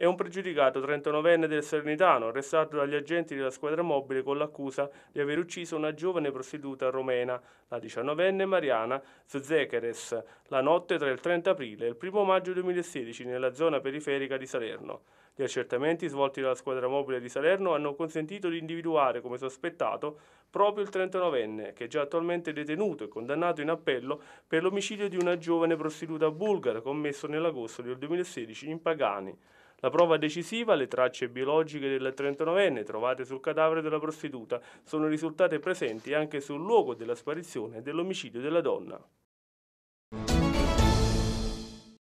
e un pregiudicato 39enne del Sernitano, arrestato dagli agenti della squadra mobile con l'accusa di aver ucciso una giovane prostituta romena, la 19enne Mariana Zzecheres, la notte tra il 30 aprile e il 1 maggio 2016 nella zona periferica di Salerno. Gli accertamenti svolti dalla squadra mobile di Salerno hanno consentito di individuare come sospettato proprio il 39enne, che è già attualmente detenuto e condannato in appello per l'omicidio di una giovane prostituta bulgara commesso nell'agosto del 2016 in Pagani. La prova decisiva, le tracce biologiche del 39enne trovate sul cadavere della prostituta, sono risultate presenti anche sul luogo della sparizione e dell'omicidio della donna.